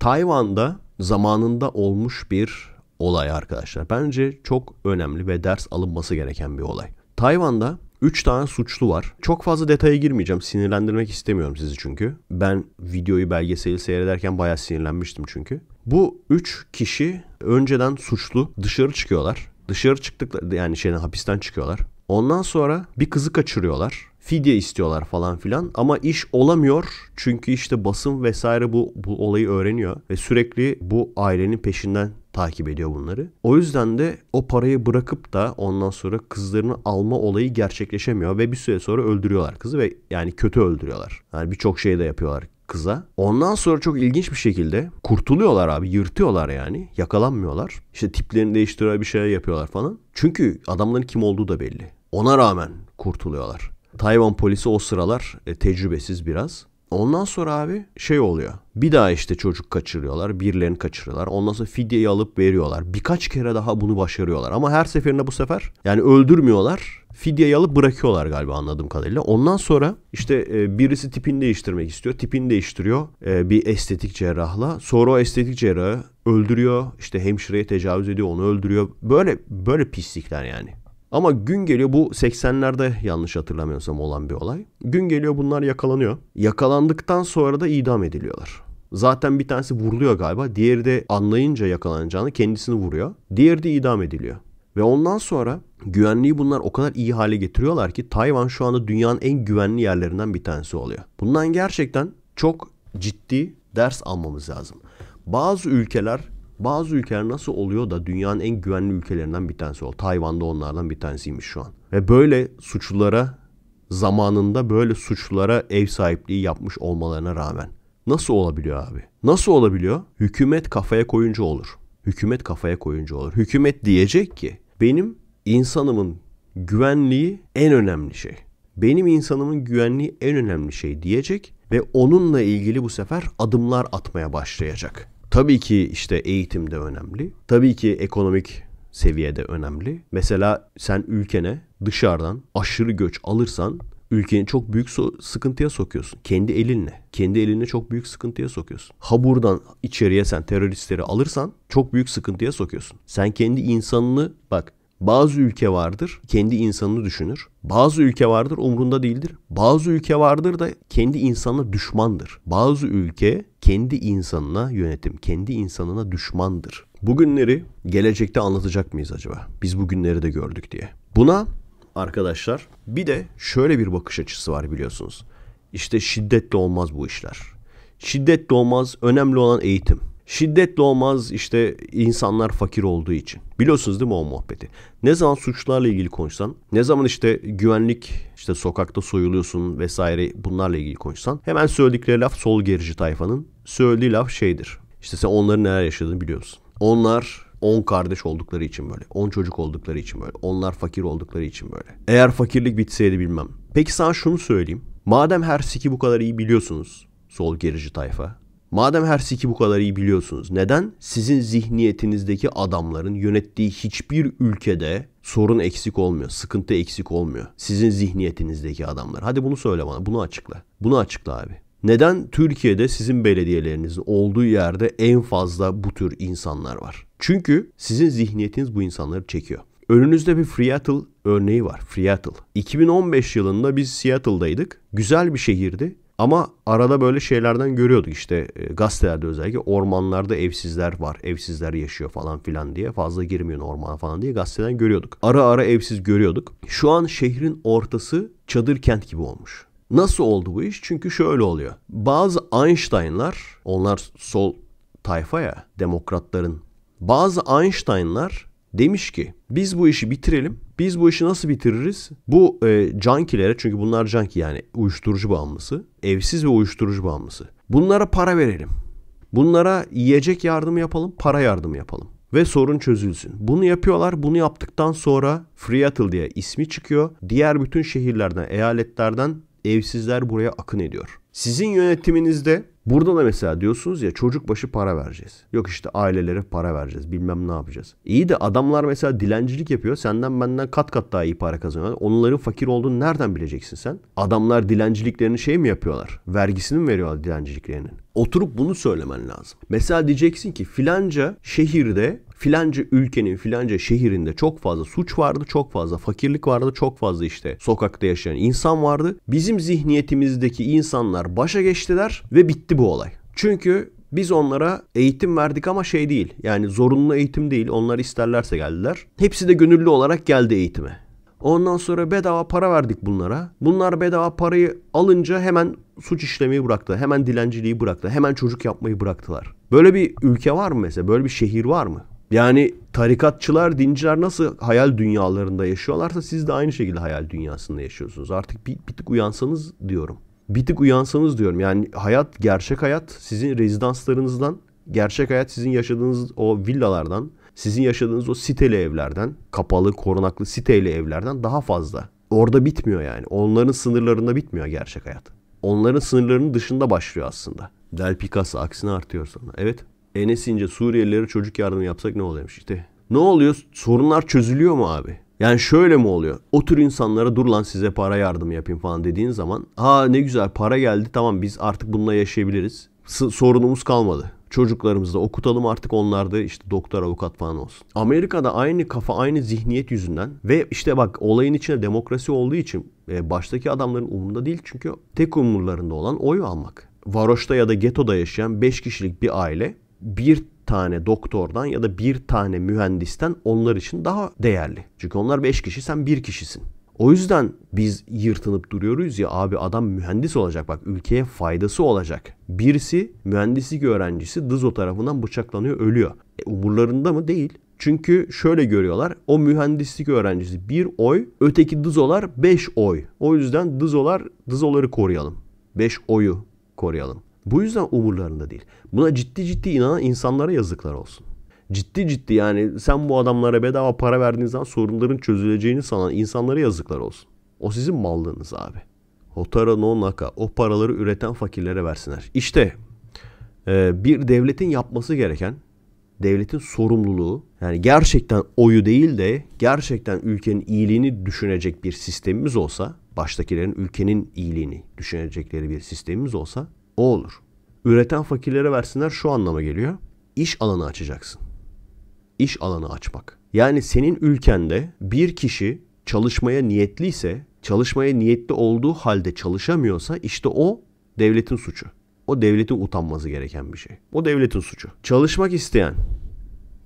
Tayvan'da zamanında olmuş bir olay arkadaşlar. Bence çok önemli ve ders alınması gereken bir olay. Tayvan'da 3 tane suçlu var. Çok fazla detaya girmeyeceğim. Sinirlendirmek istemiyorum sizi çünkü. Ben videoyu belgeseli seyrederken bayağı sinirlenmiştim çünkü. Bu 3 kişi önceden suçlu dışarı çıkıyorlar. Dışarı çıktıkları yani şeyden hapisten çıkıyorlar. Ondan sonra bir kızı kaçırıyorlar. Fidye istiyorlar falan filan ama iş olamıyor çünkü işte basın vesaire bu, bu olayı öğreniyor ve sürekli bu ailenin peşinden takip ediyor bunları. O yüzden de o parayı bırakıp da ondan sonra kızlarını alma olayı gerçekleşemiyor ve bir süre sonra öldürüyorlar kızı ve yani kötü öldürüyorlar. Yani birçok şey de yapıyorlar kıza. Ondan sonra çok ilginç bir şekilde kurtuluyorlar abi. Yırtıyorlar yani. Yakalanmıyorlar. İşte tiplerini değiştiriyor bir şeyler yapıyorlar falan. Çünkü adamların kim olduğu da belli. Ona rağmen kurtuluyorlar. Tayvan polisi o sıralar e, tecrübesiz biraz. Ondan sonra abi şey oluyor. Bir daha işte çocuk kaçırıyorlar. Birilerini kaçırıyorlar. Ondan sonra fidyeyi alıp veriyorlar. Birkaç kere daha bunu başarıyorlar. Ama her seferinde bu sefer yani öldürmüyorlar. Fidyeyi alıp bırakıyorlar galiba anladığım kadarıyla. Ondan sonra işte e, birisi tipini değiştirmek istiyor. Tipini değiştiriyor e, bir estetik cerrahla. Sonra o estetik cerrahı öldürüyor. İşte hemşireye tecavüz ediyor onu öldürüyor. Böyle böyle pislikler yani. Ama gün geliyor bu 80'lerde yanlış hatırlamıyorsam olan bir olay. Gün geliyor bunlar yakalanıyor. Yakalandıktan sonra da idam ediliyorlar. Zaten bir tanesi vuruluyor galiba. Diğeri de anlayınca yakalanacağını kendisini vuruyor. Diğeri de idam ediliyor. Ve ondan sonra güvenliği bunlar o kadar iyi hale getiriyorlar ki Tayvan şu anda dünyanın en güvenli yerlerinden bir tanesi oluyor. Bundan gerçekten çok ciddi ders almamız lazım. Bazı ülkeler bazı ülkeler nasıl oluyor da dünyanın en güvenli ülkelerinden bir tanesi o. Tayvan'da onlardan bir tanesiymiş şu an. Ve böyle suçlulara zamanında böyle suçlulara ev sahipliği yapmış olmalarına rağmen. Nasıl olabiliyor abi? Nasıl olabiliyor? Hükümet kafaya koyunca olur. Hükümet kafaya koyunca olur. Hükümet diyecek ki benim insanımın güvenliği en önemli şey. Benim insanımın güvenliği en önemli şey diyecek ve onunla ilgili bu sefer adımlar atmaya başlayacak. Tabii ki işte eğitim de önemli. Tabii ki ekonomik seviyede önemli. Mesela sen ülkene dışarıdan aşırı göç alırsan ülkeni çok büyük so- sıkıntıya sokuyorsun. Kendi elinle. Kendi elinle çok büyük sıkıntıya sokuyorsun. Ha buradan içeriye sen teröristleri alırsan çok büyük sıkıntıya sokuyorsun. Sen kendi insanını bak bazı ülke vardır kendi insanını düşünür. Bazı ülke vardır umrunda değildir. Bazı ülke vardır da kendi insanına düşmandır. Bazı ülke kendi insanına yönetim, kendi insanına düşmandır. Bugünleri gelecekte anlatacak mıyız acaba? Biz bugünleri de gördük diye. Buna arkadaşlar bir de şöyle bir bakış açısı var biliyorsunuz. İşte şiddetle olmaz bu işler. Şiddetle olmaz, önemli olan eğitim. Şiddet olmaz işte insanlar fakir olduğu için. Biliyorsunuz değil mi o muhabbeti? Ne zaman suçlarla ilgili konuşsan, ne zaman işte güvenlik, işte sokakta soyuluyorsun vesaire bunlarla ilgili konuşsan hemen söyledikleri laf sol gerici tayfanın söylediği laf şeydir. İşte sen onların neler yaşadığını biliyorsun. Onlar 10 kardeş oldukları için böyle. 10 çocuk oldukları için böyle. Onlar fakir oldukları için böyle. Eğer fakirlik bitseydi bilmem. Peki sana şunu söyleyeyim. Madem her siki bu kadar iyi biliyorsunuz sol gerici tayfa. Madem her siki bu kadar iyi biliyorsunuz neden sizin zihniyetinizdeki adamların yönettiği hiçbir ülkede sorun eksik olmuyor, sıkıntı eksik olmuyor. Sizin zihniyetinizdeki adamlar. Hadi bunu söyle bana, bunu açıkla. Bunu açıkla abi. Neden Türkiye'de sizin belediyelerinizin olduğu yerde en fazla bu tür insanlar var? Çünkü sizin zihniyetiniz bu insanları çekiyor. Önünüzde bir Seattle örneği var. Seattle. 2015 yılında biz Seattle'daydık. Güzel bir şehirdi. Ama arada böyle şeylerden görüyorduk işte e, gazetelerde özellikle ormanlarda evsizler var. Evsizler yaşıyor falan filan diye. Fazla girmiyor ormana falan diye gazeteden görüyorduk. Ara ara evsiz görüyorduk. Şu an şehrin ortası çadır kent gibi olmuş. Nasıl oldu bu iş? Çünkü şöyle oluyor. Bazı Einstein'lar, onlar sol tayfa ya demokratların. Bazı Einstein'lar demiş ki biz bu işi bitirelim. Biz bu işi nasıl bitiririz? Bu e, junkilere çünkü bunlar junkie yani uyuşturucu bağımlısı. Evsiz ve uyuşturucu bağımlısı. Bunlara para verelim. Bunlara yiyecek yardım yapalım, para yardım yapalım ve sorun çözülsün. Bunu yapıyorlar. Bunu yaptıktan sonra Freattle diye ismi çıkıyor. Diğer bütün şehirlerden, eyaletlerden evsizler buraya akın ediyor. Sizin yönetiminizde burada da mesela diyorsunuz ya çocuk başı para vereceğiz. Yok işte ailelere para vereceğiz bilmem ne yapacağız. İyi de adamlar mesela dilencilik yapıyor. Senden benden kat kat daha iyi para kazanıyor. Onların fakir olduğunu nereden bileceksin sen? Adamlar dilenciliklerini şey mi yapıyorlar? Vergisini mi veriyorlar dilenciliklerinin? Oturup bunu söylemen lazım. Mesela diyeceksin ki filanca şehirde filanca ülkenin filanca şehrinde çok fazla suç vardı, çok fazla fakirlik vardı, çok fazla işte sokakta yaşayan insan vardı. Bizim zihniyetimizdeki insanlar başa geçtiler ve bitti bu olay. Çünkü biz onlara eğitim verdik ama şey değil. Yani zorunlu eğitim değil. Onlar isterlerse geldiler. Hepsi de gönüllü olarak geldi eğitime. Ondan sonra bedava para verdik bunlara. Bunlar bedava parayı alınca hemen suç işlemeyi bıraktı. Hemen dilenciliği bıraktı. Hemen çocuk yapmayı bıraktılar. Böyle bir ülke var mı mesela? Böyle bir şehir var mı? Yani tarikatçılar, dinciler nasıl hayal dünyalarında yaşıyorlarsa siz de aynı şekilde hayal dünyasında yaşıyorsunuz. Artık bir, bir tık uyansanız diyorum. Bir tık uyansanız diyorum. Yani hayat, gerçek hayat sizin rezidanslarınızdan, gerçek hayat sizin yaşadığınız o villalardan, sizin yaşadığınız o siteli evlerden, kapalı, korunaklı siteli evlerden daha fazla. Orada bitmiyor yani. Onların sınırlarında bitmiyor gerçek hayat. Onların sınırlarının dışında başlıyor aslında. Del Picasso aksine artıyor sonra. Evet. Enes İnce Suriyelilere çocuk yardımı yapsak ne olur demiş işte. Ne oluyor? Sorunlar çözülüyor mu abi? Yani şöyle mi oluyor? O tür insanlara dur lan size para yardım yapayım falan dediğin zaman ha ne güzel para geldi tamam biz artık bununla yaşayabiliriz. S- sorunumuz kalmadı. Çocuklarımızı da okutalım artık onlar da işte doktor avukat falan olsun. Amerika'da aynı kafa aynı zihniyet yüzünden ve işte bak olayın içinde demokrasi olduğu için e, baştaki adamların umurunda değil çünkü tek umurlarında olan oy almak. Varoş'ta ya da getoda yaşayan 5 kişilik bir aile bir tane doktordan ya da bir tane mühendisten onlar için daha değerli. Çünkü onlar 5 kişi sen 1 kişisin. O yüzden biz yırtınıp duruyoruz ya abi adam mühendis olacak bak ülkeye faydası olacak. Birisi mühendislik öğrencisi Dızo tarafından bıçaklanıyor ölüyor. E, umurlarında mı? Değil. Çünkü şöyle görüyorlar. O mühendislik öğrencisi bir oy, öteki Dızolar beş oy. O yüzden Dızolar Dızoları koruyalım. beş oyu koruyalım. Bu yüzden umurlarında değil. Buna ciddi ciddi inanan insanlara yazıklar olsun. Ciddi ciddi yani sen bu adamlara bedava para verdiğiniz zaman sorunların çözüleceğini sanan insanlara yazıklar olsun. O sizin mallığınız abi. Hotara no naka. O paraları üreten fakirlere versinler. İşte e, bir devletin yapması gereken devletin sorumluluğu yani gerçekten oyu değil de gerçekten ülkenin iyiliğini düşünecek bir sistemimiz olsa baştakilerin ülkenin iyiliğini düşünecekleri bir sistemimiz olsa o olur. Üreten fakirlere versinler şu anlama geliyor. İş alanı açacaksın. İş alanı açmak. Yani senin ülkende bir kişi çalışmaya niyetliyse, çalışmaya niyetli olduğu halde çalışamıyorsa işte o devletin suçu. O devletin utanması gereken bir şey. O devletin suçu. Çalışmak isteyen,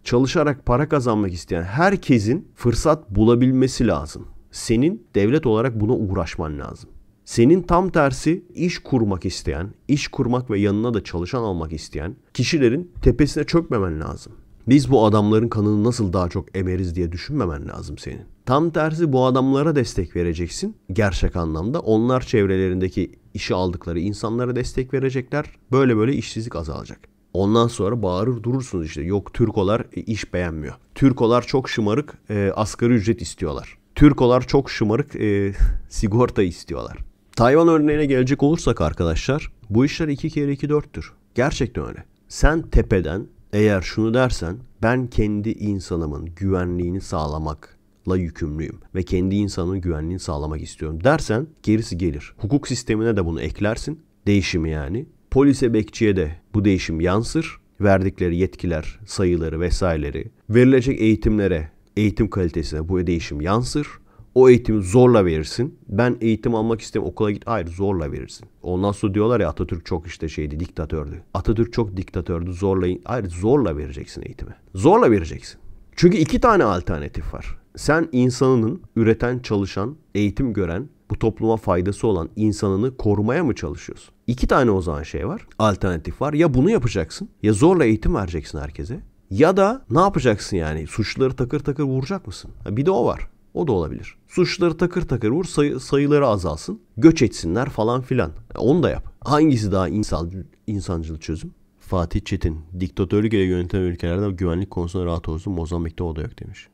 çalışarak para kazanmak isteyen herkesin fırsat bulabilmesi lazım. Senin devlet olarak buna uğraşman lazım. Senin tam tersi iş kurmak isteyen, iş kurmak ve yanına da çalışan almak isteyen kişilerin tepesine çökmemen lazım. Biz bu adamların kanını nasıl daha çok emeriz diye düşünmemen lazım senin. Tam tersi bu adamlara destek vereceksin gerçek anlamda. Onlar çevrelerindeki işi aldıkları insanlara destek verecekler. Böyle böyle işsizlik azalacak. Ondan sonra bağırır durursunuz işte. Yok Türkolar iş beğenmiyor. Türkolar çok şımarık e, asgari ücret istiyorlar. Türkolar çok şımarık e, sigorta istiyorlar. Tayvan örneğine gelecek olursak arkadaşlar bu işler 2 kere 2 4'tür. Gerçekten öyle. Sen tepeden eğer şunu dersen ben kendi insanımın güvenliğini sağlamakla yükümlüyüm ve kendi insanın güvenliğini sağlamak istiyorum dersen gerisi gelir. Hukuk sistemine de bunu eklersin. Değişimi yani. Polise bekçiye de bu değişim yansır. Verdikleri yetkiler, sayıları vesaireleri, verilecek eğitimlere, eğitim kalitesine bu değişim yansır o eğitimi zorla verirsin. Ben eğitim almak istemiyorum okula git. Hayır zorla verirsin. Ondan sonra diyorlar ya Atatürk çok işte şeydi diktatördü. Atatürk çok diktatördü zorlayın, Hayır zorla vereceksin eğitimi. Zorla vereceksin. Çünkü iki tane alternatif var. Sen insanının üreten, çalışan, eğitim gören, bu topluma faydası olan insanını korumaya mı çalışıyorsun? İki tane o zaman şey var. Alternatif var. Ya bunu yapacaksın ya zorla eğitim vereceksin herkese. Ya da ne yapacaksın yani? Suçları takır takır vuracak mısın? Bir de o var. O da olabilir. Suçları takır takır vur sayı, sayıları azalsın. Göç etsinler falan filan. E, onu da yap. Hangisi daha insan, insancıl çözüm? Fatih Çetin. Diktatörlük ile yönetilen ülkelerde güvenlik konusunda rahat olsun. Mozambik'te o da yok demiş.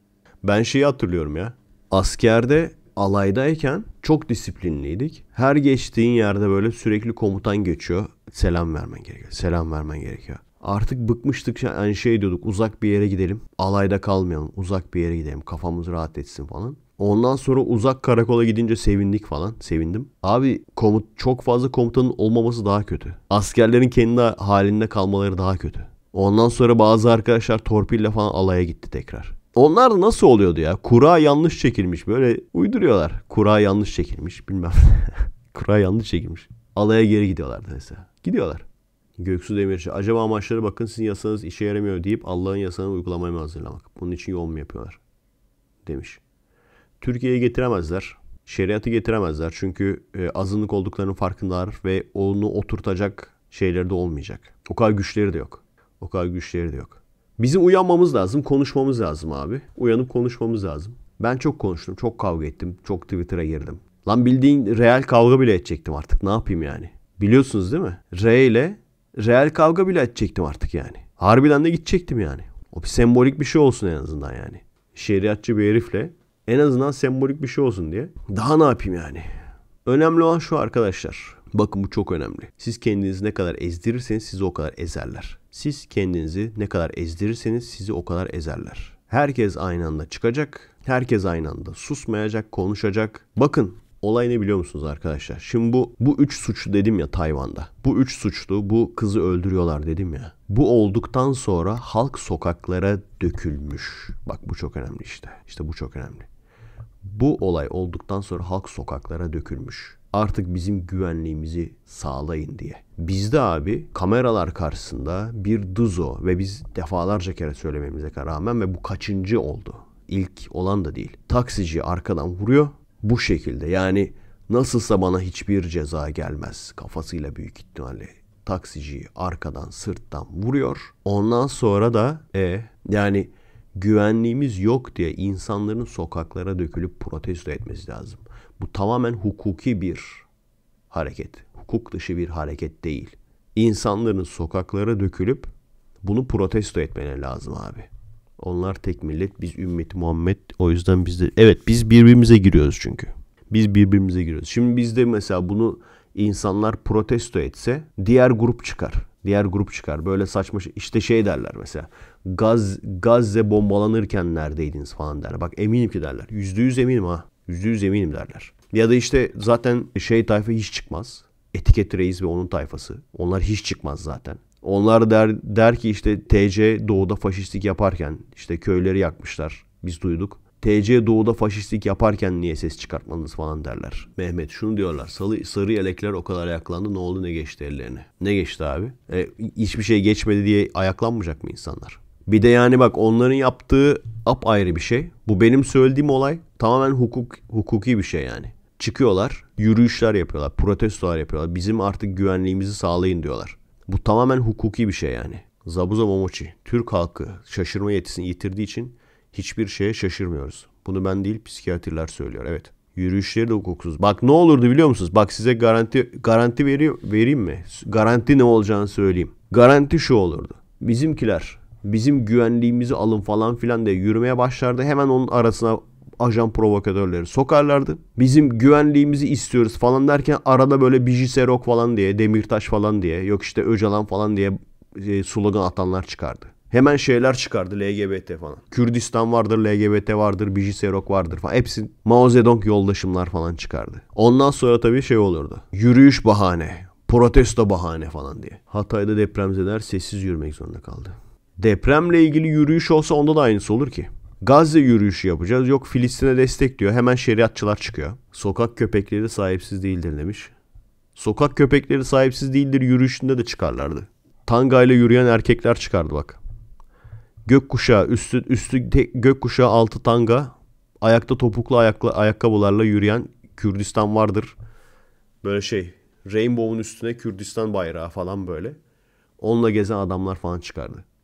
Ben şeyi hatırlıyorum ya. Askerde alaydayken çok disiplinliydik. Her geçtiğin yerde böyle sürekli komutan geçiyor. Selam vermen gerekiyor. Selam vermen gerekiyor. Artık bıkmıştık yani şey diyorduk uzak bir yere gidelim. Alayda kalmayalım uzak bir yere gidelim kafamız rahat etsin falan. Ondan sonra uzak karakola gidince sevindik falan. Sevindim. Abi komut çok fazla komutanın olmaması daha kötü. Askerlerin kendi halinde kalmaları daha kötü. Ondan sonra bazı arkadaşlar torpille falan alaya gitti tekrar. Onlar da nasıl oluyordu ya? Kura yanlış çekilmiş böyle uyduruyorlar. Kura yanlış çekilmiş bilmem. Kura yanlış çekilmiş. Alaya geri gidiyorlardı mesela. Gidiyorlar. Göksu Demirci. Acaba amaçları bakın sizin yasanız işe yaramıyor deyip Allah'ın yasasını uygulamaya mı hazırlamak? Bunun için yol mu yapıyorlar? Demiş. Türkiye'ye getiremezler. Şeriatı getiremezler. Çünkü e, azınlık olduklarının farkındalar ve onu oturtacak şeyleri de olmayacak. O kadar güçleri de yok. O kadar güçleri de yok. Bizim uyanmamız lazım, konuşmamız lazım abi. Uyanıp konuşmamız lazım. Ben çok konuştum, çok kavga ettim, çok Twitter'a girdim. Lan bildiğin real kavga bile edecektim artık. Ne yapayım yani? Biliyorsunuz değil mi? R ile real kavga bile edecektim artık yani. Harbiden de gidecektim yani. O bir sembolik bir şey olsun en azından yani. Şeriatçı bir herifle en azından sembolik bir şey olsun diye. Daha ne yapayım yani? Önemli olan şu arkadaşlar. Bakın bu çok önemli. Siz kendinizi ne kadar ezdirirseniz sizi o kadar ezerler. Siz kendinizi ne kadar ezdirirseniz sizi o kadar ezerler. Herkes aynı anda çıkacak. Herkes aynı anda susmayacak, konuşacak. Bakın Olay ne biliyor musunuz arkadaşlar? Şimdi bu bu üç suçlu dedim ya Tayvan'da. Bu üç suçlu bu kızı öldürüyorlar dedim ya. Bu olduktan sonra halk sokaklara dökülmüş. Bak bu çok önemli işte. İşte bu çok önemli. Bu olay olduktan sonra halk sokaklara dökülmüş. Artık bizim güvenliğimizi sağlayın diye. Bizde abi kameralar karşısında bir duzo ve biz defalarca kere söylememize rağmen ve bu kaçıncı oldu İlk olan da değil. Taksici arkadan vuruyor bu şekilde yani nasılsa bana hiçbir ceza gelmez kafasıyla büyük ihtimalle taksiciyi arkadan sırttan vuruyor. Ondan sonra da e yani güvenliğimiz yok diye insanların sokaklara dökülüp protesto etmesi lazım. Bu tamamen hukuki bir hareket. Hukuk dışı bir hareket değil. İnsanların sokaklara dökülüp bunu protesto etmeleri lazım abi. Onlar tek millet, biz ümmeti Muhammed. O yüzden biz de evet biz birbirimize giriyoruz çünkü. Biz birbirimize giriyoruz. Şimdi bizde mesela bunu insanlar protesto etse diğer grup çıkar. Diğer grup çıkar. Böyle saçma şey. işte şey derler mesela. Gaz, Gazze bombalanırken neredeydiniz falan derler. Bak eminim ki derler. Yüzde yüz eminim ha. Yüzde yüz eminim derler. Ya da işte zaten şey tayfa hiç çıkmaz. Etiket Reis ve onun tayfası. Onlar hiç çıkmaz zaten. Onlar der, der ki işte TC doğuda faşistlik yaparken işte köyleri yakmışlar. Biz duyduk. TC doğuda faşistlik yaparken niye ses çıkartmadınız falan derler. Mehmet şunu diyorlar. Salı, sarı yelekler o kadar ayaklandı ne oldu ne geçti ellerine. Ne geçti abi? E, hiçbir şey geçmedi diye ayaklanmayacak mı insanlar? Bir de yani bak onların yaptığı ap ayrı bir şey. Bu benim söylediğim olay tamamen hukuk hukuki bir şey yani. Çıkıyorlar, yürüyüşler yapıyorlar, protestolar yapıyorlar. Bizim artık güvenliğimizi sağlayın diyorlar. Bu tamamen hukuki bir şey yani. Zabuza Momoçi, Türk halkı şaşırma yetisini yitirdiği için hiçbir şeye şaşırmıyoruz. Bunu ben değil psikiyatriler söylüyor. Evet. Yürüyüşleri de hukuksuz. Bak ne olurdu biliyor musunuz? Bak size garanti garanti veriyor, vereyim mi? Garanti ne olacağını söyleyeyim. Garanti şu olurdu. Bizimkiler bizim güvenliğimizi alın falan filan diye yürümeye başlardı. Hemen onun arasına ajan provokatörleri sokarlardı. Bizim güvenliğimizi istiyoruz falan derken arada böyle Biji falan diye, Demirtaş falan diye, yok işte Öcalan falan diye e, slogan atanlar çıkardı. Hemen şeyler çıkardı LGBT falan. Kürdistan vardır, LGBT vardır, Biji vardır falan. Hepsi Mao Zedong yoldaşımlar falan çıkardı. Ondan sonra tabii şey olurdu. Yürüyüş bahane, protesto bahane falan diye. Hatay'da depremzeler sessiz yürümek zorunda kaldı. Depremle ilgili yürüyüş olsa onda da aynısı olur ki. Gazze yürüyüşü yapacağız. Yok Filistin'e destek diyor. Hemen şeriatçılar çıkıyor. Sokak köpekleri sahipsiz değildir demiş. Sokak köpekleri sahipsiz değildir yürüyüşünde de çıkarlardı. Tangayla yürüyen erkekler çıkardı bak. Gökkuşağı üstü üstü tek, gökkuşağı altı tanga, ayakta topuklu ayakla, ayakkabılarla yürüyen Kürdistan vardır. Böyle şey Rainbow'un üstüne Kürdistan bayrağı falan böyle. Onunla gezen adamlar falan çıkardı.